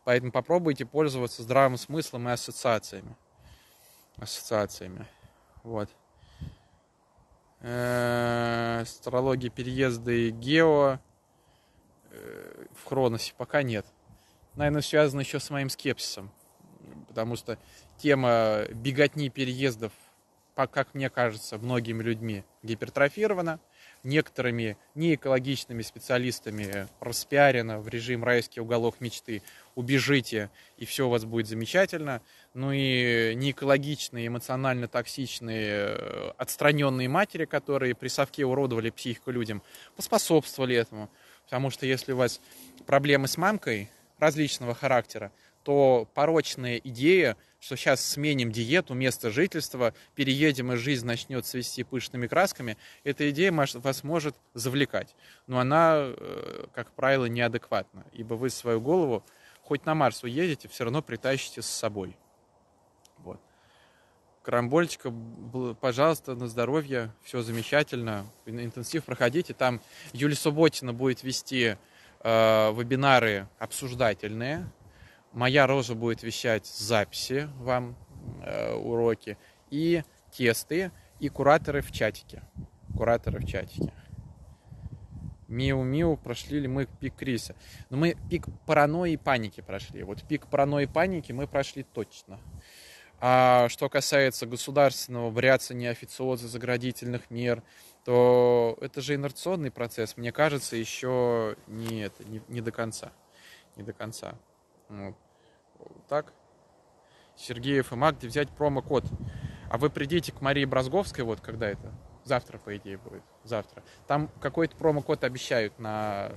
Поэтому попробуйте пользоваться здравым смыслом и ассоциациями. Ассоциациями. Вот. Э, Астрология переезда и гео э, в Хроносе пока нет. Наверное, связано еще с моим скепсисом. Потому что тема беготни переездов, как мне кажется, многими людьми гипертрофирована – некоторыми неэкологичными специалистами распиарено в режим «райский уголок мечты», убежите, и все у вас будет замечательно. Ну и неэкологичные, эмоционально токсичные, э, отстраненные матери, которые при совке уродовали психику людям, поспособствовали этому. Потому что если у вас проблемы с мамкой различного характера, то порочная идея, что сейчас сменим диету, место жительства, переедем, и жизнь начнет свести пышными красками, эта идея вас может завлекать. Но она, э, как правило, неадекватна, ибо вы свою голову хоть на Марс уедете, все равно притащите с собой. Вот. Карамбольчика, пожалуйста, на здоровье, все замечательно. Интенсив проходите. Там Юлия Субботина будет вести э, вебинары обсуждательные Моя роза будет вещать записи вам, э, уроки, и тесты, и кураторы в чатике. Кураторы в чатике. Миу-миу, прошли ли мы пик криза, Но ну, мы пик паранойи и паники прошли. Вот пик паранойи и паники мы прошли точно. А что касается государственного вариации неофициоза заградительных мер, то это же инерционный процесс, мне кажется, еще не, это, не, не до конца. Не до конца. Вот так? Сергеев и Магди взять промокод. А вы придите к Марии Бразговской, вот когда это? Завтра, по идее, будет. Завтра. Там какой-то промокод обещают на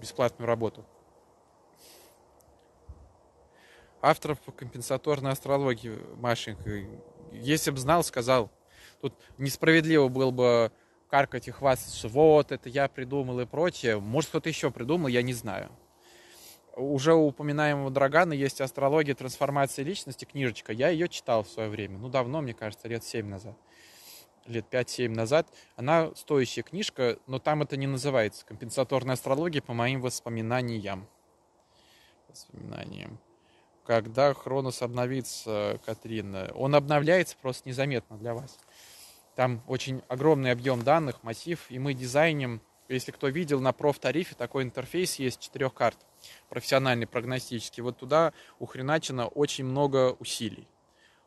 бесплатную работу. Автор по компенсаторной астрологии Машенька. Если бы знал, сказал. Тут несправедливо было бы каркать и хвастаться, вот это я придумал и прочее. Может, кто-то еще придумал, я не знаю уже упоминаемого Драгана есть «Астрология трансформации личности», книжечка. Я ее читал в свое время. Ну, давно, мне кажется, лет 7 назад. Лет 5-7 назад. Она стоящая книжка, но там это не называется. Компенсаторная астрология по моим воспоминаниям. Воспоминаниям. Когда Хронос обновится, Катрина? Он обновляется просто незаметно для вас. Там очень огромный объем данных, массив, и мы дизайним. Если кто видел, на профтарифе такой интерфейс есть четырех карт – профессиональный, прогностический, вот туда ухреначено очень много усилий.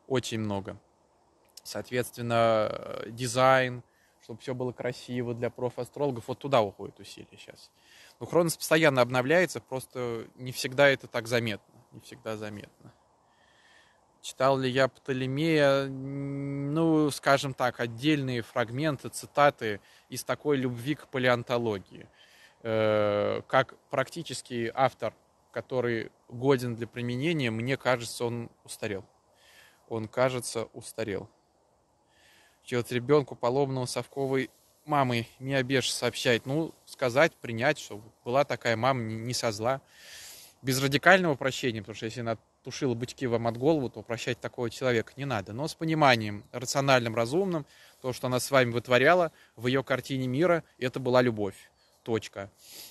Очень много. Соответственно, э, дизайн, чтобы все было красиво для профастрологов, вот туда уходят усилия сейчас. Но Хронос постоянно обновляется, просто не всегда это так заметно. Не всегда заметно. Читал ли я Птолемея? Ну, скажем так, отдельные фрагменты, цитаты из такой любви к палеонтологии – Э, как практический автор, который годен для применения, мне кажется, он устарел. Он, кажется, устарел. Чего-то ребенку поломанного совковой мамы Миабеш сообщает. Ну, сказать, принять, что была такая мама, не со зла. Без радикального прощения, потому что если она тушила бычки вам от голову, то прощать такого человека не надо. Но с пониманием, рациональным, разумным, то, что она с вами вытворяла в ее картине мира, это была любовь точка.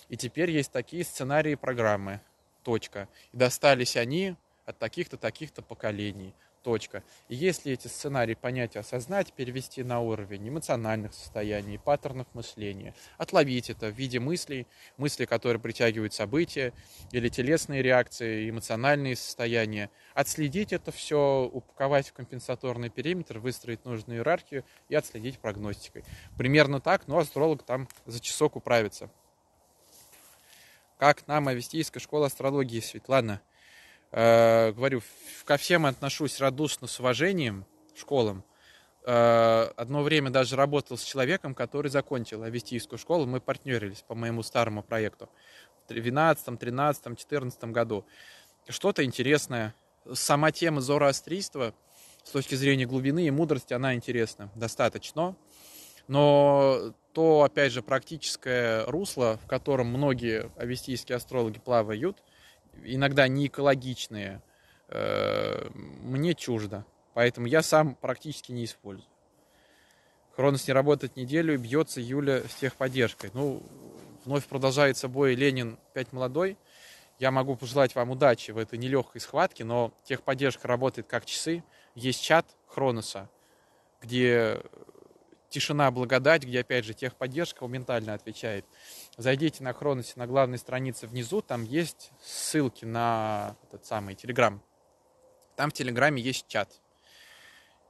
И теперь есть такие сценарии программы, точка. И достались они от таких-то, таких-то поколений точка. И если эти сценарии понятия осознать, перевести на уровень эмоциональных состояний, паттернов мышления, отловить это в виде мыслей, мысли, которые притягивают события, или телесные реакции, эмоциональные состояния, отследить это все, упаковать в компенсаторный периметр, выстроить нужную иерархию и отследить прогностикой. Примерно так, но астролог там за часок управится. Как нам авестийская школа астрологии, Светлана? Э, говорю, ко всем отношусь радушно, с уважением, школам. Э, одно время даже работал с человеком, который закончил авестийскую школу. Мы партнерились по моему старому проекту в 12, 13, 14 году. Что-то интересное. Сама тема зороастрийства с точки зрения глубины и мудрости, она интересна достаточно. Но то, опять же, практическое русло, в котором многие авестийские астрологи плавают – иногда не экологичные, э, мне чуждо. Поэтому я сам практически не использую. Хронос не работает неделю, и бьется Юля с техподдержкой. Ну, вновь продолжается бой Ленин 5 молодой. Я могу пожелать вам удачи в этой нелегкой схватке, но техподдержка работает как часы. Есть чат Хроноса, где тишина, благодать, где, опять же, техподдержка моментально отвечает. Зайдите на Хроносе на главной странице внизу, там есть ссылки на этот самый Телеграм. Там в Телеграме есть чат.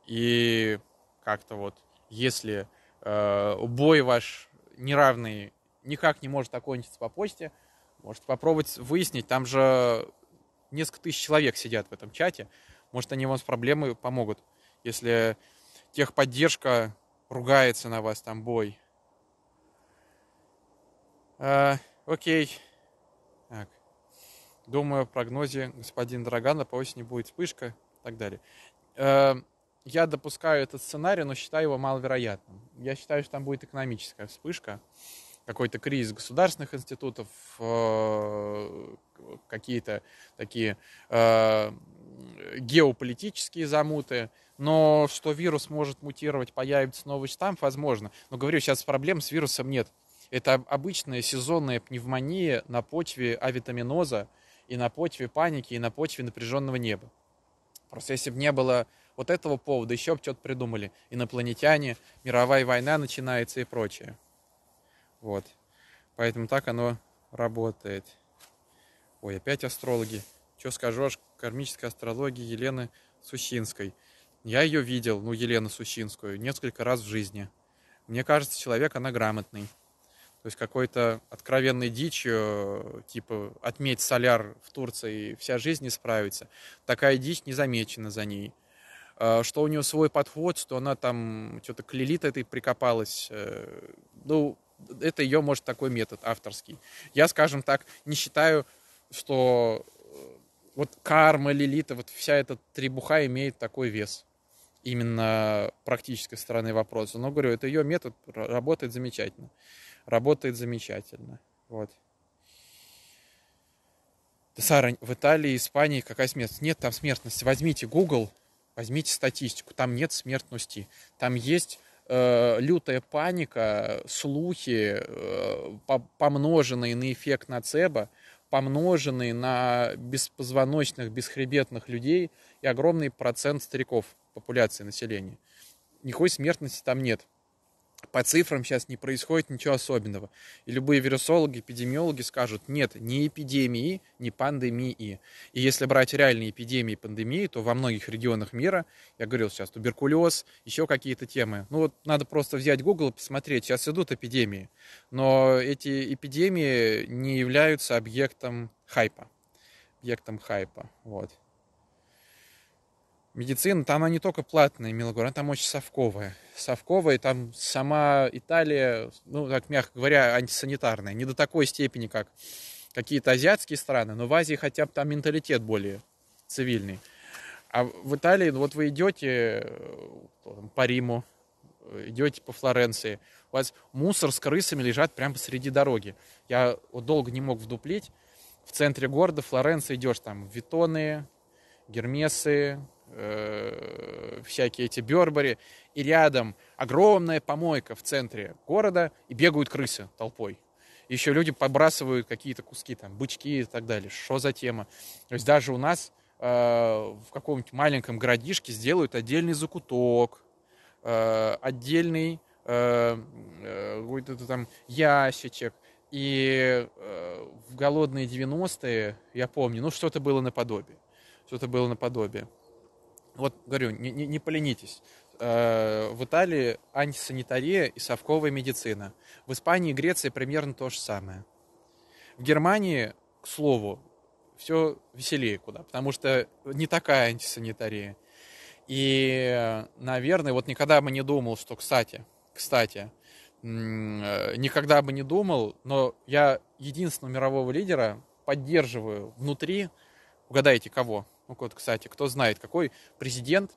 И как-то вот, если э, бой ваш неравный никак не может окончиться по почте, может попробовать выяснить. Там же несколько тысяч человек сидят в этом чате. Может, они вам с проблемой помогут. Если техподдержка ругается на вас там бой. А, окей. Так. Думаю, в прогнозе господин Драгана по осени будет вспышка и так далее. А, я допускаю этот сценарий, но считаю его маловероятным. Я считаю, что там будет экономическая вспышка, какой-то кризис государственных институтов, э, какие-то такие э, геополитические замуты, но что вирус может мутировать, появится новый штамм, возможно. Но говорю, сейчас проблем с вирусом нет. Это обычная сезонная пневмония на почве авитаминоза и на почве паники, и на почве напряженного неба. Просто если бы не было вот этого повода, еще бы что-то придумали. Инопланетяне, мировая война начинается и прочее. Вот. Поэтому так оно работает. Ой, опять астрологи. Что скажешь аж кармической астрологии Елены Сущинской – я ее видел, ну, Елену Сусинскую несколько раз в жизни. Мне кажется, человек, она грамотный. То есть какой-то откровенной дичью, типа отметь соляр в Турции, вся жизнь не справится. Такая дичь не замечена за ней. А, что у нее свой подход, что она там что-то к лилит этой прикопалась. Э, ну, это ее, может, такой метод авторский. Я, скажем так, не считаю, что э, вот карма, лилита, вот вся эта требуха имеет такой вес именно практической стороны вопроса. Но, говорю, это ее метод работает замечательно. Работает замечательно. Вот. Сара, в Италии, Испании какая смертность? Нет там смертности. Возьмите Google, возьмите статистику. Там нет смертности. Там есть э, лютая паника, слухи, э, помноженные на эффект нацеба, помноженные на беспозвоночных, бесхребетных людей и огромный процент стариков популяции населения. Никакой смертности там нет. По цифрам сейчас не происходит ничего особенного. И любые вирусологи, эпидемиологи скажут, нет, ни эпидемии, ни пандемии. И если брать реальные эпидемии и пандемии, то во многих регионах мира, я говорил сейчас, туберкулез, еще какие-то темы. Ну вот надо просто взять Google и посмотреть, сейчас идут эпидемии. Но эти эпидемии не являются объектом хайпа. Объектом хайпа, вот медицина, там она не только платная, милогор, она там очень совковая. Совковая, там сама Италия, ну, так мягко говоря, антисанитарная. Не до такой степени, как какие-то азиатские страны, но в Азии хотя бы там менталитет более цивильный. А в Италии, ну, вот вы идете по Риму, идете по Флоренции, у вас мусор с крысами лежат прямо посреди дороги. Я вот долго не мог вдуплить. В центре города Флоренции идешь, там Витоны, Гермесы, Э, всякие эти Бербери, и рядом огромная помойка в центре города, и бегают крысы толпой. Еще люди побрасывают какие-то куски, там, бычки и так далее. Что за тема? То есть даже у нас э, в каком-нибудь маленьком городишке сделают отдельный закуток, э, отдельный э, э какой-то там ящичек, и э, в голодные 90-е, я помню, ну что-то было наподобие. Что-то было наподобие вот говорю, не, не, не поленитесь. Э, в Италии антисанитария и совковая медицина. В Испании и Греции примерно то же самое. В Германии, к слову, все веселее куда, потому что не такая антисанитария. И, наверное, вот никогда бы не думал, что, кстати, кстати, э, никогда бы не думал, но я единственного мирового лидера поддерживаю внутри, угадайте, кого – ну вот, кстати, кто знает, какой президент,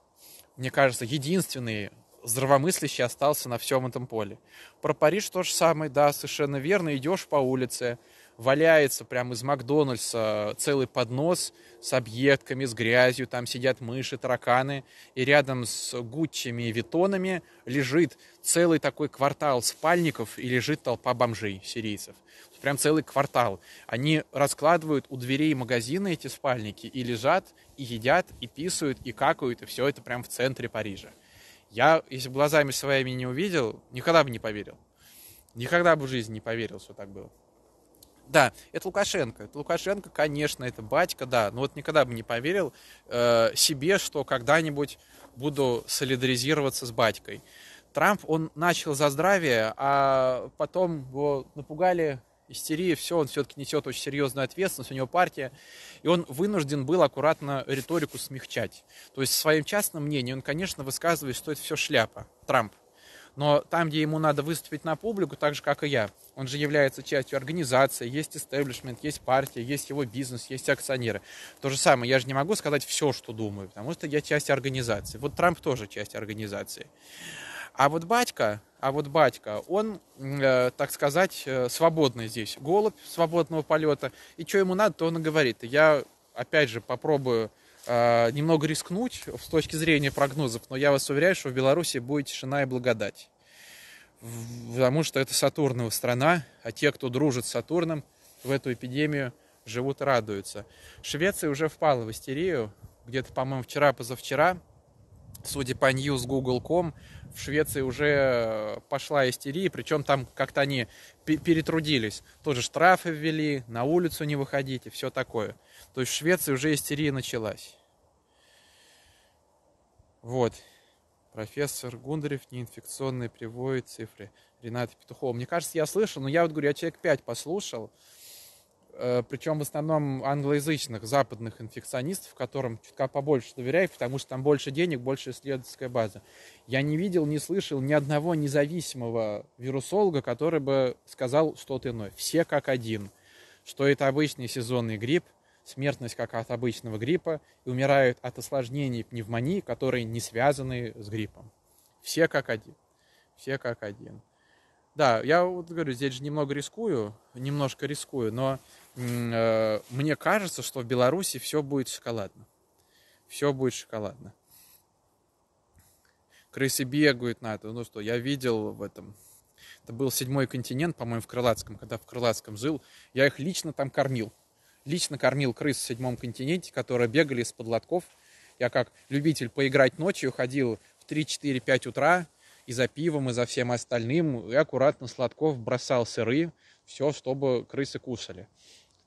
мне кажется, единственный здравомыслящий остался на всем этом поле. Про Париж то же самое, да, совершенно верно. Идешь по улице, валяется прямо из Макдональдса целый поднос с объедками, с грязью, там сидят мыши, тараканы, и рядом с Гуччами и Витонами лежит целый такой квартал спальников и лежит толпа бомжей, сирийцев. Прям целый квартал. Они раскладывают у дверей магазина эти спальники и лежат, и едят, и писают, и какают, и все это прям в центре Парижа. Я, если бы глазами своими не увидел, никогда бы не поверил. Никогда бы в жизни не поверил, что так было. Да, это Лукашенко. Это Лукашенко, конечно, это батька, да. Но вот никогда бы не поверил э, себе, что когда-нибудь буду солидаризироваться с батькой. Трамп, он начал за здравие, а потом его напугали истерии, все, он все-таки несет очень серьезную ответственность, у него партия, и он вынужден был аккуратно риторику смягчать. То есть своим частным мнением он, конечно, высказывает, что это все шляпа, Трамп, но там, где ему надо выступить на публику, так же, как и я, он же является частью организации, есть истеблишмент, есть партия, есть его бизнес, есть акционеры. То же самое, я же не могу сказать все, что думаю, потому что я часть организации. Вот Трамп тоже часть организации. А вот батька, а вот батька, он, э, так сказать, э, свободный здесь, голубь свободного полета. И что ему надо, то он и говорит. Я, опять же, попробую Э, немного рискнуть с точки зрения прогнозов, но я вас уверяю, что в Беларуси будет тишина и благодать. Потому что это Сатурнова страна, а те, кто дружит с Сатурном, в эту эпидемию живут и радуются. Швеция уже впала в истерию. Где-то, по-моему, вчера-позавчера, судя по news Google.com, в Швеции уже э, пошла истерия, причем там как-то они перетрудились. Тоже штрафы ввели, на улицу не выходите, все такое. То есть в Швеции уже истерия началась. Вот. Профессор Гундарев неинфекционные приводит цифры Рената Петухова. Мне кажется, я слышал, но я вот говорю, я человек 5 послушал. Э, Причем в основном англоязычных, западных инфекционистов, которым чутка побольше доверяю, потому что там больше денег, больше исследовательская база. Я не видел, не слышал ни одного независимого вирусолога, который бы сказал что-то иное. Все как один. Что это обычный сезонный грипп, смертность, как от обычного гриппа, и умирают от осложнений пневмонии, которые не связаны с гриппом. Все как один. Все как один. Да, я вот говорю, здесь же немного рискую, немножко рискую, но э, мне кажется, что в Беларуси все будет шоколадно. Все будет шоколадно. Крысы бегают на это. Ну что, я видел в этом это был седьмой континент, по-моему, в Крылатском, когда в Крылатском жил. Я их лично там кормил лично кормил крыс в седьмом континенте, которые бегали из-под лотков. Я как любитель поиграть ночью ходил в 3-4-5 утра и за пивом, и за всем остальным, и аккуратно с лотков бросал сыры, все, чтобы крысы кушали.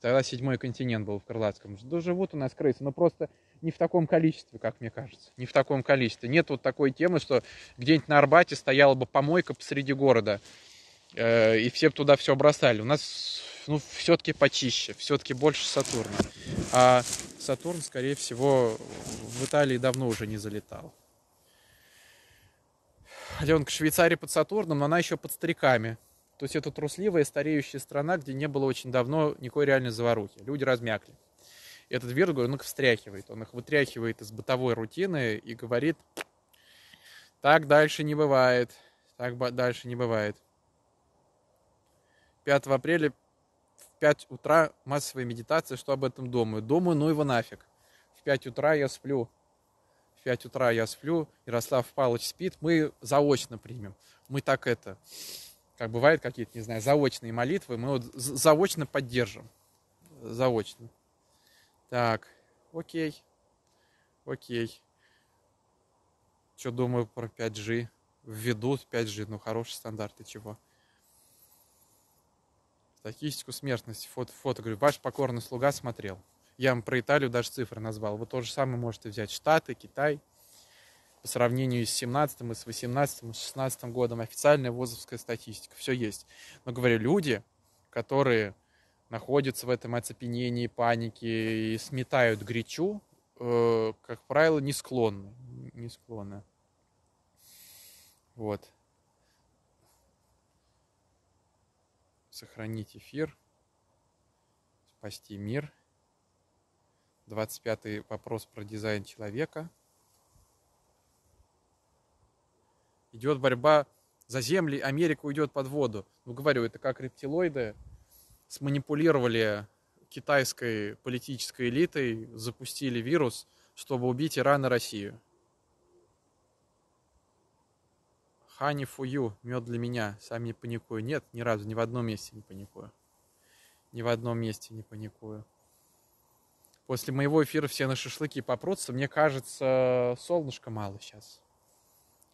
Тогда седьмой континент был в Крылатском. Да живут у нас крысы, но просто не в таком количестве, как мне кажется. Не в таком количестве. Нет вот такой темы, что где-нибудь на Арбате стояла бы помойка посреди города, э, и все бы туда все бросали. У нас ну, все-таки почище, все-таки больше Сатурна. А Сатурн, скорее всего, в Италии давно уже не залетал. Аленка, Швейцария под Сатурном, но она еще под стариками. То есть это трусливая, стареющая страна, где не было очень давно никакой реальной заварухи. Люди размякли. И этот Вирго, он их встряхивает. Он их вытряхивает из бытовой рутины и говорит, так дальше не бывает. Так дальше не бывает. 5 апреля 5 утра массовая медитация, что об этом думаю? Думаю, ну его нафиг. В 5 утра я сплю. В 5 утра я сплю, Ярослав Павлович спит, мы заочно примем. Мы так это, как бывает какие-то, не знаю, заочные молитвы, мы вот заочно поддержим. Заочно. Так, окей. Окей. Что думаю про 5G? Введут 5G, ну хороший стандарт и чего статистику смертности, фото, фото, говорю, ваш покорный слуга смотрел. Я вам про Италию даже цифры назвал. Вы то же самое можете взять Штаты, Китай. По сравнению с 17 и с 18 и с 16 годом официальная вузовская статистика. Все есть. Но, говорю, люди, которые находятся в этом оцепенении, панике и сметают гречу, э, как правило, не склонны. Не склонны. Вот. сохранить эфир, спасти мир. 25 вопрос про дизайн человека. Идет борьба за земли, Америка уйдет под воду. Ну, говорю, это как рептилоиды сманипулировали китайской политической элитой, запустили вирус, чтобы убить Иран и Россию. Honey Фую, мед для меня, сам не паникую. Нет, ни разу, ни в одном месте не паникую. Ни в одном месте не паникую. После моего эфира все на шашлыки попрутся. Мне кажется, солнышко мало сейчас.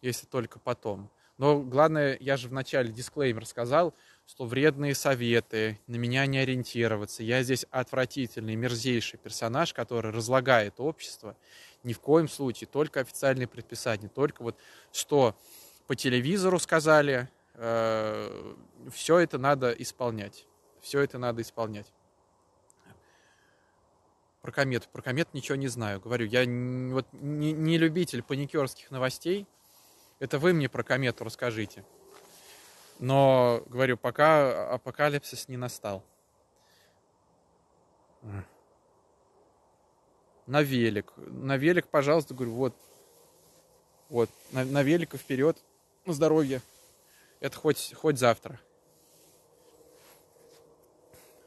Если только потом. Но главное, я же в начале дисклеймер сказал, что вредные советы, на меня не ориентироваться. Я здесь отвратительный, мерзейший персонаж, который разлагает общество. Ни в коем случае, только официальные предписания, только вот что по телевизору сказали. Э, все это надо исполнять. Все это надо исполнять. Про комету, Про комет ничего не знаю. Говорю, я не, вот, не, не любитель паникерских новостей. Это вы мне про комету расскажите. Но, говорю, пока апокалипсис не настал. На велик. На велик, пожалуйста, говорю, вот. Вот, на, на велик и вперед на здоровье. Это хоть, хоть завтра.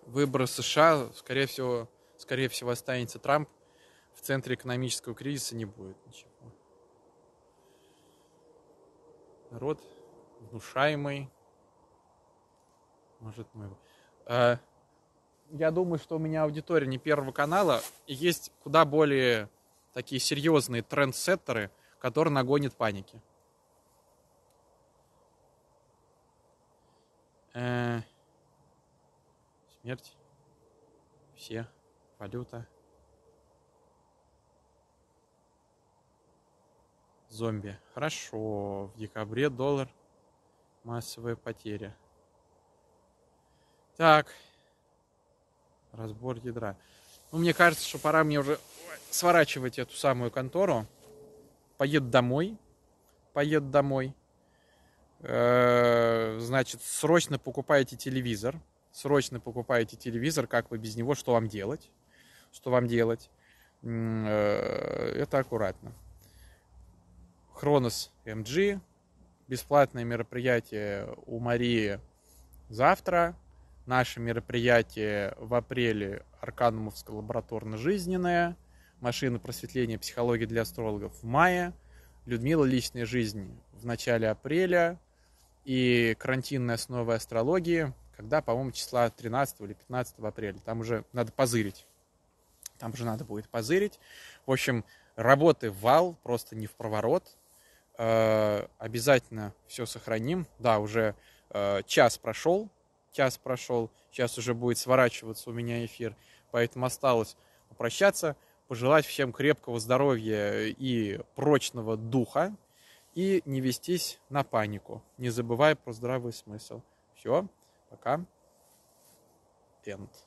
Выборы США, скорее всего, скорее всего, останется Трамп. В центре экономического кризиса не будет ничего. Народ внушаемый. Может, мы... А, я думаю, что у меня аудитория не первого канала. И есть куда более такие серьезные трендсеттеры, которые нагонят паники. Э смерть. Все. Валюта. Зомби. Хорошо. В декабре доллар. Массовая потеря. Так. Разбор ядра. Ну, мне кажется, что пора мне уже сворачивать эту самую контору. Поеду домой. Поеду домой. Э, значит, срочно покупаете телевизор, срочно покупаете телевизор, как вы без него, что вам делать, что вам делать, э, это аккуратно. Хронос МГ, бесплатное мероприятие у Марии завтра, наше мероприятие в апреле Арканумовское лабораторно жизненная, машина просветления психологии для астрологов в мае, Людмила личная жизни в начале апреля – и карантинной основы астрологии, когда, по-моему, числа 13 или 15 апреля. Там уже надо позырить. Там уже надо будет позырить. В общем, работы вал, просто не в проворот. Э, обязательно все сохраним. Да, уже э, час прошел, час прошел, сейчас уже будет сворачиваться у меня эфир, поэтому осталось попрощаться, пожелать всем крепкого здоровья и прочного духа, и не вестись на панику, не забывая про здравый смысл. Все, пока. End.